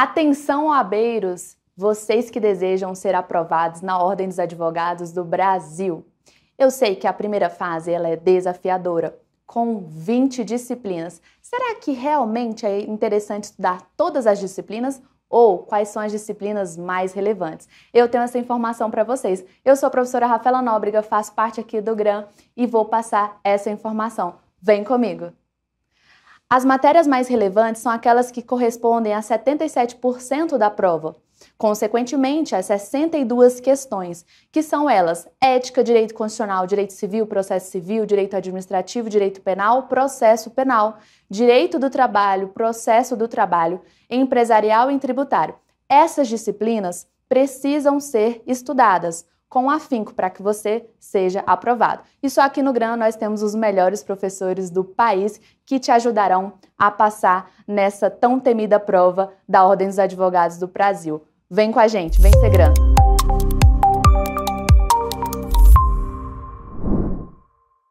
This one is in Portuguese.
Atenção, abeiros, vocês que desejam ser aprovados na Ordem dos Advogados do Brasil. Eu sei que a primeira fase ela é desafiadora, com 20 disciplinas. Será que realmente é interessante estudar todas as disciplinas ou quais são as disciplinas mais relevantes. Eu tenho essa informação para vocês. Eu sou a professora Rafaela Nóbrega, faço parte aqui do GRAM e vou passar essa informação. Vem comigo! As matérias mais relevantes são aquelas que correspondem a 77% da prova, consequentemente as 62 questões, que são elas: ética, direito constitucional, direito civil, processo civil, direito administrativo, direito penal, processo penal, direito do trabalho, processo do trabalho, empresarial e tributário. Essas disciplinas precisam ser estudadas com afinco para que você seja aprovado. E só aqui no Gran nós temos os melhores professores do país que te ajudarão a passar nessa tão temida prova da Ordem dos Advogados do Brasil. Vem com a gente, vem ser Gran.